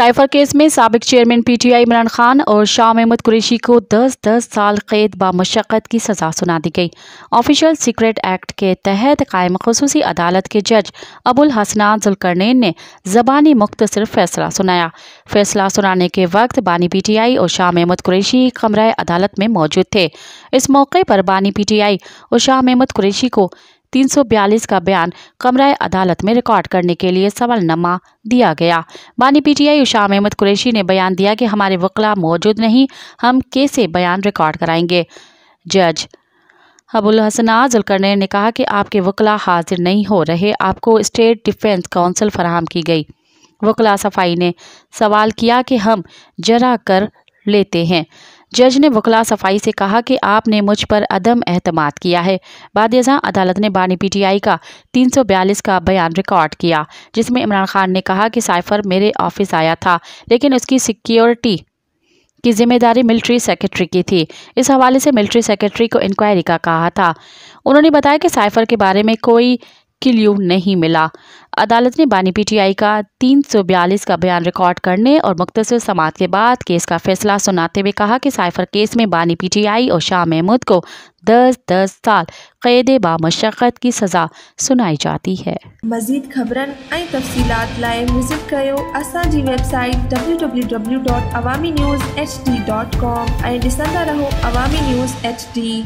cipher case में सबक chairman PTI Imran Khan और शाह महमूद कुरेशी को 10-10 साल कैद बामशक्क़त की सज़ा सुना दी गई ऑफिशियल सीक्रेट एक्ट के तहत कायम खसूसी अदालत के जज अबुल हसना जुलकरनैन ने जबानी मुख्तर फैसला सुनाया फैसला सुनाने के वक्त बानी पीटीआई और शाह महमूद कुरेशी कमरा अदालत में मौजूद थे इस मौके पर बानी आई और शाह महमूद कुरेशी को 342 का बयान कमरा अदालत में रिकॉर्ड करने के लिए सवालनामा दिया गया बानी पीटीआई शाम अहमद कुरैशी ने बयान दिया कि हमारे वकला मौजूद नहीं हम कैसे बयान रिकॉर्ड कराएंगे जज अबुल हसना जुलकरने ने कहा कि आपके वकला हाजिर नहीं हो रहे आपको स्टेट डिफेंस काउंसिल फराहम की गई वकला सफाई ने सवाल किया कि हम जरा कर लेते हैं जज ने वकला सफाई से कहा कि आपने मुझ पर अदम अहतमाद किया है बाद अदालत ने बानी पीटीआई का 342 का बयान रिकॉर्ड किया जिसमें इमरान खान ने कहा कि साइफर मेरे ऑफिस आया था लेकिन उसकी सिक्योरिटी की जिम्मेदारी मिलिट्री सेक्रेटरी की थी इस हवाले से मिलिट्री सेक्रेटरी को इंक्वायरी का कहा था उन्होंने बताया कि साइफर के बारे में कोई क्ल्यू नहीं मिला अदालत ने बानी पीटीआई का 342 का बयान रिकॉर्ड करने और मुख्तर समात के बाद केस का फैसला सुनाते हुए कहा कि साइफर केस में बानी पीटीआई और शाह महमूद को दस दस साल कैद बामशक्क़त की सज़ा सुनाई जाती है मज़ीद ख़बर विज़िट